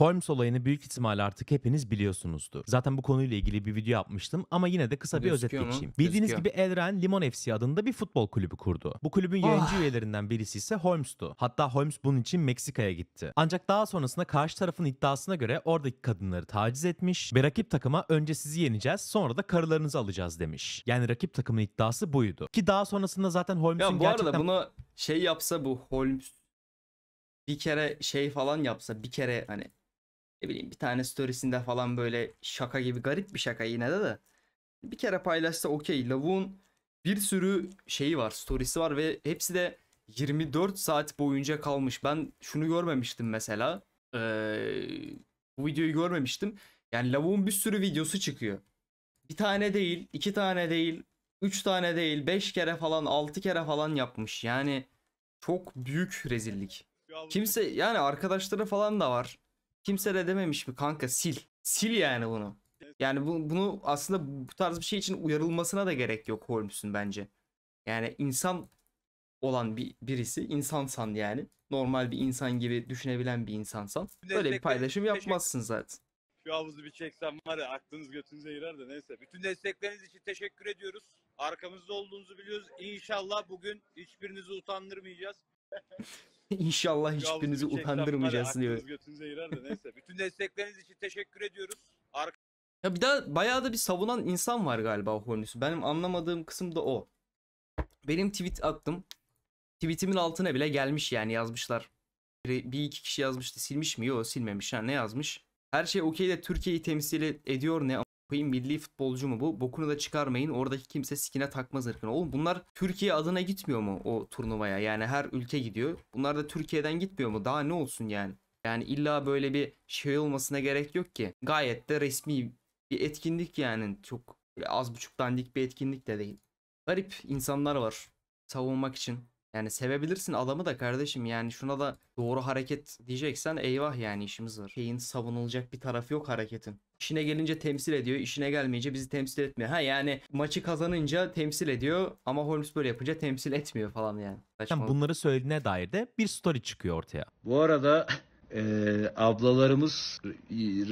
Holmes olayını büyük ihtimalle artık hepiniz biliyorsunuzdur. Zaten bu konuyla ilgili bir video yapmıştım ama yine de kısa bir özet Gözüküyor mu? geçeyim. Bildiğiniz gibi Gözüküyor. Elren Limon FC adında bir futbol kulübü kurdu. Bu kulübün ah. yayıncı üyelerinden birisi ise Holmes'tu. Hatta Holmes bunun için Meksika'ya gitti. Ancak daha sonrasında karşı tarafın iddiasına göre oradaki kadınları taciz etmiş ve rakip takıma önce sizi yeneceğiz sonra da karılarınızı alacağız demiş. Yani rakip takımın iddiası buydu. Ki daha sonrasında zaten Holmes'un Ya bu gerçekten... arada buna şey yapsa bu Holmes bir kere şey falan yapsa bir kere hani ne bileyim bir tane storiesinde falan böyle şaka gibi garip bir şaka yine de de bir kere paylaşsa okey. Lavuğun bir sürü şeyi var, storiesi var ve hepsi de 24 saat boyunca kalmış. Ben şunu görmemiştim mesela. Ee, bu videoyu görmemiştim. Yani lavuğun bir sürü videosu çıkıyor. Bir tane değil, iki tane değil, üç tane değil, beş kere falan, altı kere falan yapmış. Yani çok büyük rezillik. Kimse yani arkadaşları falan da var. Kimse de dememiş mi kanka sil. Sil yani bunu. Yani bu, bunu aslında bu tarz bir şey için uyarılmasına da gerek yok Holmes'un bence. Yani insan olan bir birisi insansan yani. Normal bir insan gibi düşünebilen bir insansan. Böyle bir paylaşım yapmazsın zaten. Şu havuzu bir çeksem var ya aklınız götünüze girer de neyse. Bütün destekleriniz için teşekkür ediyoruz. Arkamızda olduğunuzu biliyoruz. İnşallah bugün hiçbirinizi utandırmayacağız. İnşallah hiçbirinizi utandırmayacağız diyor. Aklınız götünüze girer de neyse. Bütün destekleriniz için teşekkür ediyoruz. Ark ya bir daha bayağı da bir savunan insan var galiba Hornus'u. Benim anlamadığım kısım da o. Benim tweet attım. Tweetimin altına bile gelmiş yani yazmışlar. Bir, bir iki kişi yazmıştı. Silmiş mi? Yok silmemiş. Ha, ne yazmış? Her şey okey de Türkiye'yi temsil ediyor ne Koyayım milli futbolcu mu bu? Bokunu da çıkarmayın. Oradaki kimse sikine takmaz ırkını. Oğlum bunlar Türkiye adına gitmiyor mu o turnuvaya? Yani her ülke gidiyor. Bunlar da Türkiye'den gitmiyor mu? Daha ne olsun yani? Yani illa böyle bir şey olmasına gerek yok ki. Gayet de resmi bir etkinlik yani. Çok az buçuk dandik bir etkinlik de değil. Garip insanlar var savunmak için. Yani sevebilirsin adamı da kardeşim yani şuna da doğru hareket diyeceksen eyvah yani işimiz var. Şeyin savunulacak bir tarafı yok hareketin. İşine gelince temsil ediyor, işine gelmeyince bizi temsil etmiyor. Ha yani maçı kazanınca temsil ediyor ama Holmes böyle yapınca temsil etmiyor falan yani. Saçmalık. Bunları söylediğine dair de bir story çıkıyor ortaya. Bu arada e, ablalarımız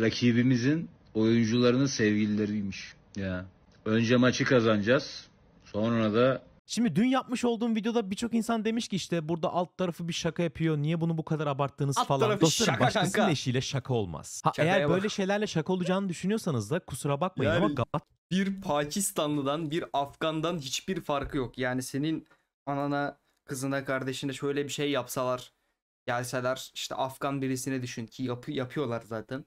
rakibimizin oyuncularının sevgilileriymiş. Ya. Önce maçı kazanacağız. Sonra da Şimdi dün yapmış olduğum videoda birçok insan demiş ki işte burada alt tarafı bir şaka yapıyor. Niye bunu bu kadar abarttınız alt falan. Dostlarım şaka başkasının kanka. eşiyle şaka olmaz. Ha, Şakaya eğer bak. böyle şeylerle şaka olacağını düşünüyorsanız da kusura bakmayın yani, ama gavat. Bir Pakistanlıdan bir Afgan'dan hiçbir farkı yok. Yani senin anana kızına kardeşine şöyle bir şey yapsalar gelseler işte Afgan birisini düşün ki yapı, yapıyorlar zaten.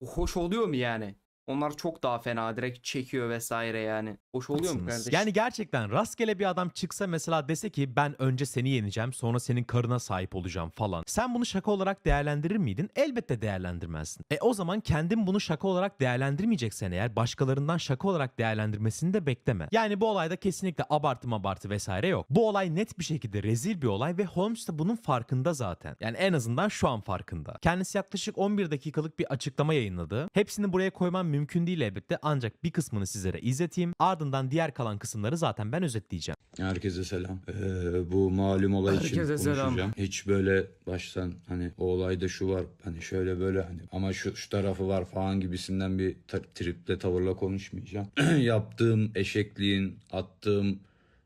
O hoş oluyor mu yani? Onlar çok daha fena direkt çekiyor vesaire yani. Hoş oluyor mu kardeşim? Yani gerçekten rastgele bir adam çıksa mesela dese ki ben önce seni yeneceğim sonra senin karına sahip olacağım falan. Sen bunu şaka olarak değerlendirir miydin? Elbette değerlendirmezsin. E o zaman kendin bunu şaka olarak değerlendirmeyeceksen eğer başkalarından şaka olarak değerlendirmesini de bekleme. Yani bu olayda kesinlikle abartı mabartı vesaire yok. Bu olay net bir şekilde rezil bir olay ve Holmes de bunun farkında zaten. Yani en azından şu an farkında. Kendisi yaklaşık 11 dakikalık bir açıklama yayınladı. Hepsini buraya koymam mümkün değil elbette ancak bir kısmını sizlere izleteyim. Ardından diğer kalan kısımları zaten ben özetleyeceğim. Herkese selam. Ee, bu malum olay için Herkese konuşacağım. Selam. Hiç böyle baştan hani o olayda şu var hani şöyle böyle hani ama şu, şu tarafı var falan gibisinden bir triple tavırla konuşmayacağım. Yaptığım eşekliğin, attığım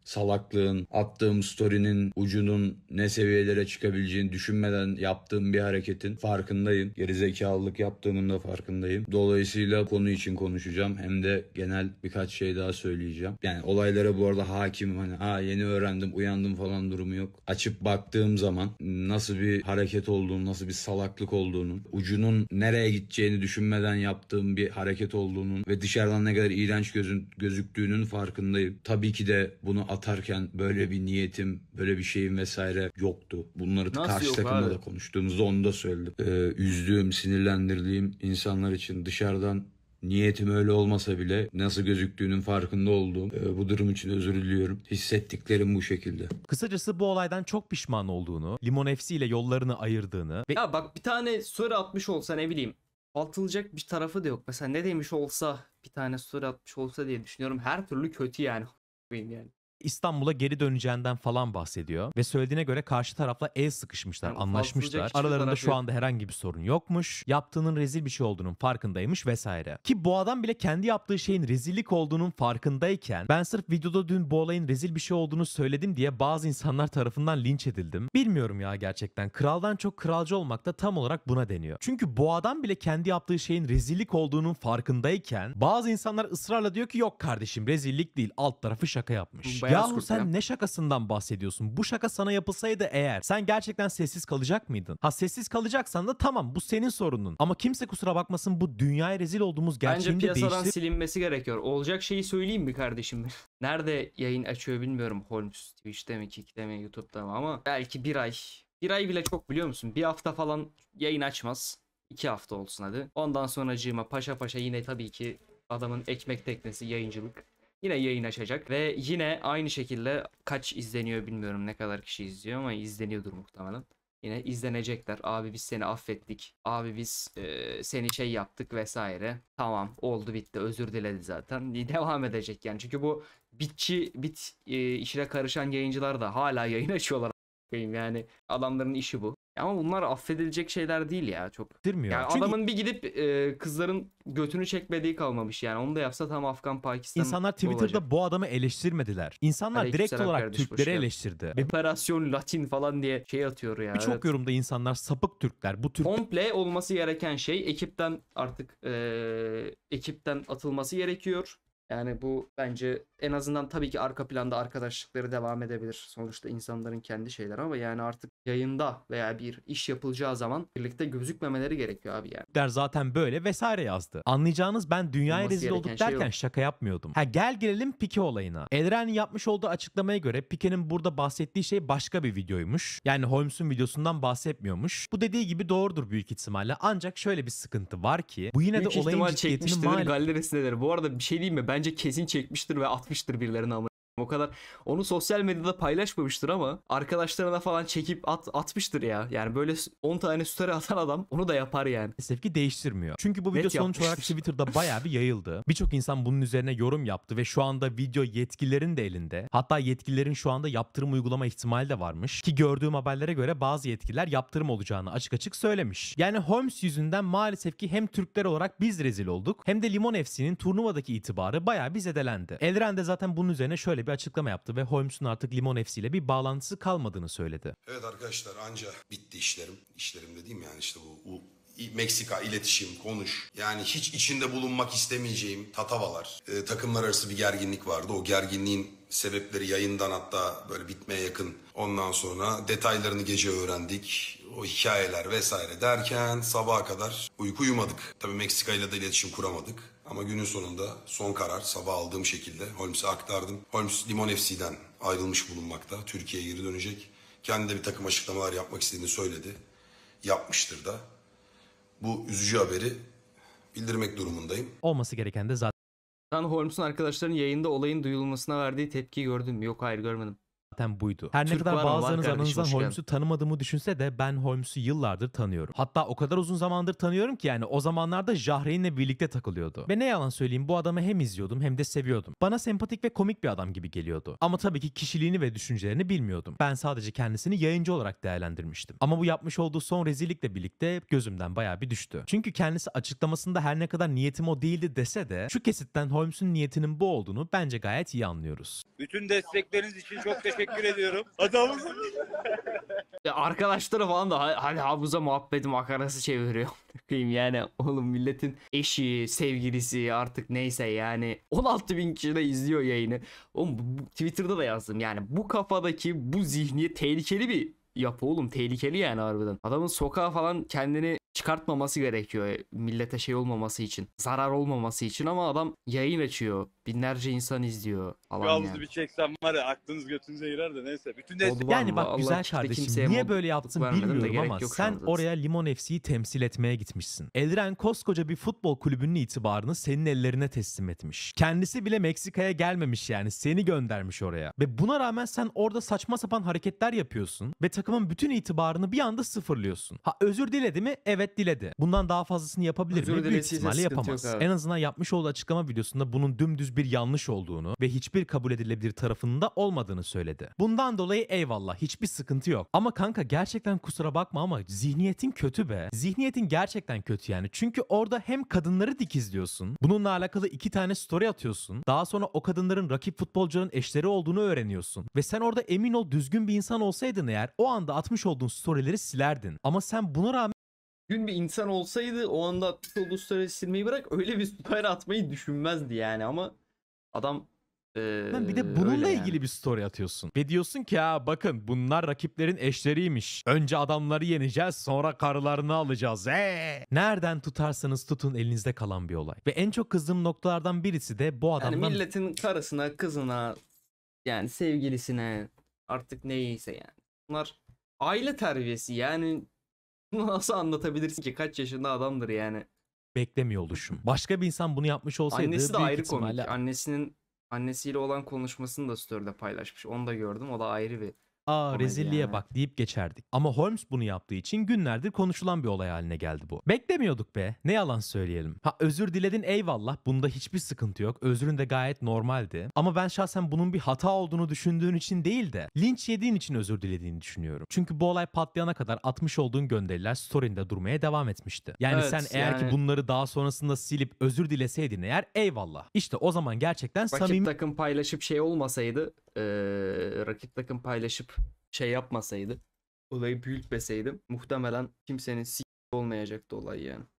salaklığın, attığım story'nin ucunun ne seviyelere çıkabileceğini düşünmeden yaptığım bir hareketin farkındayım. Gerizekalılık yaptığımın da farkındayım. Dolayısıyla konu için konuşacağım. Hem de genel birkaç şey daha söyleyeceğim. Yani olaylara bu arada hakim hani ha yeni öğrendim uyandım falan durumu yok. Açıp baktığım zaman nasıl bir hareket olduğunu, nasıl bir salaklık olduğunu, ucunun nereye gideceğini düşünmeden yaptığım bir hareket olduğunu ve dışarıdan ne kadar iğrenç gözün, gözüktüğünün farkındayım. Tabii ki de bunu atarken böyle bir niyetim, böyle bir şeyim vesaire yoktu. Bunları Nasıl karşı yok takımla abi? da konuştuğumuzda onu da söyledim. Ee, üzdüğüm, sinirlendirdiğim insanlar için dışarıdan Niyetim öyle olmasa bile nasıl gözüktüğünün farkında olduğum e, bu durum için özür diliyorum. Hissettiklerim bu şekilde. Kısacası bu olaydan çok pişman olduğunu, Limon FC ile yollarını ayırdığını ve Ya bak bir tane soru atmış olsa ne bileyim Altılacak bir tarafı da yok. Mesela ne demiş olsa bir tane soru atmış olsa diye düşünüyorum. Her türlü kötü yani. Yani İstanbul'a geri döneceğinden falan bahsediyor ve söylediğine göre karşı tarafla el sıkışmışlar, yani anlaşmışlar. Şey Aralarında şu anda herhangi bir sorun yokmuş. Yaptığının rezil bir şey olduğunun farkındaymış vesaire. Ki bu adam bile kendi yaptığı şeyin rezillik olduğunun farkındayken ben sırf videoda dün bu olayın rezil bir şey olduğunu söyledim diye bazı insanlar tarafından linç edildim. Bilmiyorum ya gerçekten. Kraldan çok kralcı olmak da tam olarak buna deniyor. Çünkü bu adam bile kendi yaptığı şeyin rezillik olduğunun farkındayken bazı insanlar ısrarla diyor ki yok kardeşim rezillik değil alt tarafı şaka yapmış. Ben beyaz Yağmur sen ya. ne şakasından bahsediyorsun? Bu şaka sana yapılsaydı eğer sen gerçekten sessiz kalacak mıydın? Ha sessiz kalacaksan da tamam bu senin sorunun. Ama kimse kusura bakmasın bu dünyaya rezil olduğumuz Bence gerçeğinde piyasadan değişti. silinmesi gerekiyor. Olacak şeyi söyleyeyim mi kardeşim? Nerede yayın açıyor bilmiyorum. Holmes Twitch'te mi, Kick'te mi, YouTube'da mı ama belki bir ay. Bir ay bile çok biliyor musun? Bir hafta falan yayın açmaz. İki hafta olsun hadi. Ondan sonra sonracığıma paşa paşa yine tabii ki adamın ekmek teknesi yayıncılık yine yayın açacak ve yine aynı şekilde kaç izleniyor bilmiyorum ne kadar kişi izliyor ama izleniyordur muhtemelen. Yine izlenecekler. Abi biz seni affettik. Abi biz e, seni şey yaptık vesaire. Tamam oldu bitti özür diledi zaten. Devam edecek yani. Çünkü bu bitçi bit e, işine karışan yayıncılar da hala yayın açıyorlar. Yani adamların işi bu. Ama bunlar affedilecek şeyler değil ya çok. Dirmiyor. Yani Çünkü adamın bir gidip e, kızların götünü çekmediği kalmamış yani. Onu da yapsa tam Afgan Pakistan. İnsanlar Twitter'da olacak. bu adamı eleştirmediler. İnsanlar Aleyküm direkt olarak Türkleri eleştirdi. Operasyon Latin falan diye şey atıyor ya. Birçok evet. yorumda insanlar sapık Türkler. Bu Türk komple olması gereken şey ekipten artık e, ekipten atılması gerekiyor. Yani bu bence en azından tabii ki arka planda arkadaşlıkları devam edebilir. Sonuçta insanların kendi şeyleri ama yani artık yayında veya bir iş yapılacağı zaman birlikte gözükmemeleri gerekiyor abi yani. Der zaten böyle vesaire yazdı. Anlayacağınız ben dünyaya rezil olduk şey derken yok. şaka yapmıyordum. Ha gel gelelim Pike olayına. Edren'in yapmış olduğu açıklamaya göre Pike'nin burada bahsettiği şey başka bir videoymuş. Yani Holmes'un videosundan bahsetmiyormuş. Bu dediği gibi doğrudur büyük ihtimalle. Ancak şöyle bir sıkıntı var ki bu yine büyük de olayın ciddiyetini mal... Gallerisinde Bu arada bir şey diyeyim mi? Ben bence kesin çekmiştir ve atmıştır birilerine ama. O kadar onu sosyal medyada paylaşmamıştır ama arkadaşlarına falan çekip at, atmıştır ya. Yani böyle 10 tane story atan adam onu da yapar yani. Maalesef ki değiştirmiyor. Çünkü bu Net video sonuç olarak Twitter'da bayağı bir yayıldı. Birçok insan bunun üzerine yorum yaptı ve şu anda video yetkililerin de elinde. Hatta yetkililerin şu anda yaptırım uygulama ihtimali de varmış. Ki gördüğüm haberlere göre bazı yetkililer yaptırım olacağını açık açık söylemiş. Yani Holmes yüzünden maalesef ki hem Türkler olarak biz rezil olduk hem de Limon FC'nin turnuvadaki itibarı bayağı bir zedelendi. Elren de zaten bunun üzerine şöyle bir açıklama yaptı ve Holmes'un artık Limon FC ile bir bağlantısı kalmadığını söyledi. Evet arkadaşlar anca bitti işlerim. İşlerim dediğim yani işte bu U Meksika iletişim, konuş. Yani hiç içinde bulunmak istemeyeceğim tatavalar. E, takımlar arası bir gerginlik vardı. O gerginliğin sebepleri yayından hatta böyle bitmeye yakın. Ondan sonra detaylarını gece öğrendik. O hikayeler vesaire derken sabaha kadar uyku uyumadık. Tabii Meksika ile de iletişim kuramadık. Ama günün sonunda son karar sabah aldığım şekilde Holmes'e aktardım. Holmes Limon FC'den ayrılmış bulunmakta. Türkiye'ye geri dönecek. Kendi de bir takım açıklamalar yapmak istediğini söyledi. Yapmıştır da. Bu üzücü haberi bildirmek durumundayım. Olması gereken de zaten. Ben Holmes'un arkadaşlarının yayında olayın duyulmasına verdiği tepkiyi gördüm. Yok hayır görmedim zaten buydu. Her Türk ne kadar bazılarınız aranızdan Holmes'u tanımadığımı düşünse de ben Holmes'u yıllardır tanıyorum. Hatta o kadar uzun zamandır tanıyorum ki yani o zamanlarda Jahreyn'le birlikte takılıyordu. Ve ne yalan söyleyeyim bu adamı hem izliyordum hem de seviyordum. Bana sempatik ve komik bir adam gibi geliyordu. Ama tabii ki kişiliğini ve düşüncelerini bilmiyordum. Ben sadece kendisini yayıncı olarak değerlendirmiştim. Ama bu yapmış olduğu son rezillikle birlikte gözümden baya bir düştü. Çünkü kendisi açıklamasında her ne kadar niyetim o değildi dese de şu kesitten Holmes'un niyetinin bu olduğunu bence gayet iyi anlıyoruz. Bütün destekleriniz için çok teşekkür teşekkür ediyorum. Hadi havuza. arkadaşları falan da hani havuza muhabbeti makarası çeviriyor. yani oğlum milletin eşi, sevgilisi artık neyse yani 16 bin kişi de izliyor yayını. Oğlum bu, Twitter'da da yazdım yani bu kafadaki bu zihniyet tehlikeli bir yapı oğlum tehlikeli yani harbiden. Adamın sokağa falan kendini çıkartmaması gerekiyor e, millete şey olmaması için. Zarar olmaması için ama adam yayın açıyor. Binlerce insan izliyor. Alan yani. bir çeksem var ya aklınız götünüze girer de neyse. Bütün de... Oldu yani bak Allah güzel kardeşim niye böyle yaptın bilmiyorum ama sen oraya Limon FC'yi temsil etmeye gitmişsin. Elren koskoca bir futbol kulübünün itibarını senin ellerine teslim etmiş. Kendisi bile Meksika'ya gelmemiş yani seni göndermiş oraya. Ve buna rağmen sen orada saçma sapan hareketler yapıyorsun ve takımın bütün itibarını bir anda sıfırlıyorsun. Ha özür diledi mi? Evet özet diledi. Bundan daha fazlasını yapabilir Özür mi? Büyük ihtimalle yapamaz. en azından yapmış olduğu açıklama videosunda bunun dümdüz bir yanlış olduğunu ve hiçbir kabul edilebilir tarafında olmadığını söyledi. Bundan dolayı eyvallah hiçbir sıkıntı yok. Ama kanka gerçekten kusura bakma ama zihniyetin kötü be. Zihniyetin gerçekten kötü yani. Çünkü orada hem kadınları dikizliyorsun. Bununla alakalı iki tane story atıyorsun. Daha sonra o kadınların rakip futbolcunun eşleri olduğunu öğreniyorsun. Ve sen orada emin ol düzgün bir insan olsaydın eğer o anda atmış olduğun storyleri silerdin. Ama sen buna rağmen gün bir insan olsaydı o anda attığı uluslararası silmeyi bırak öyle bir süper atmayı düşünmezdi yani ama adam ee, bir de bununla ilgili yani. bir story atıyorsun. Ve diyorsun ki ha bakın bunlar rakiplerin eşleriymiş. Önce adamları yeneceğiz sonra karılarını alacağız. Ee! Nereden tutarsanız tutun elinizde kalan bir olay. Ve en çok kızdığım noktalardan birisi de bu adamdan... Yani milletin karısına, kızına, yani sevgilisine artık neyse yani. Bunlar aile terbiyesi yani bunu nasıl anlatabilirsin ki? Kaç yaşında adamdır yani. Beklemiyor oluşum. Başka bir insan bunu yapmış olsaydı Annesi de büyük ayrı ihtimalle komik. Annesinin annesiyle olan konuşmasını da story'de paylaşmış. Onu da gördüm. O da ayrı bir aa rezilliğe ya. bak deyip geçerdik. Ama Holmes bunu yaptığı için günlerdir konuşulan bir olay haline geldi bu. Beklemiyorduk be. Ne yalan söyleyelim. Ha özür diledin eyvallah. Bunda hiçbir sıkıntı yok. Özrün de gayet normaldi. Ama ben şahsen bunun bir hata olduğunu düşündüğün için değil de linç yediğin için özür dilediğini düşünüyorum. Çünkü bu olay patlayana kadar atmış olduğun gönderiler story'inde durmaya devam etmişti. Yani Evet, sen eğer yani- ki bunları daha sonrasında silip özür dileseydin eğer eyvallah. İşte o zaman gerçekten Rakip samimi takım paylaşıp şey olmasaydı e, rakip takım paylaşıp şey yapmasaydı, olayı büyütmeseydim muhtemelen kimsenin s*** olmayacaktı olay yani.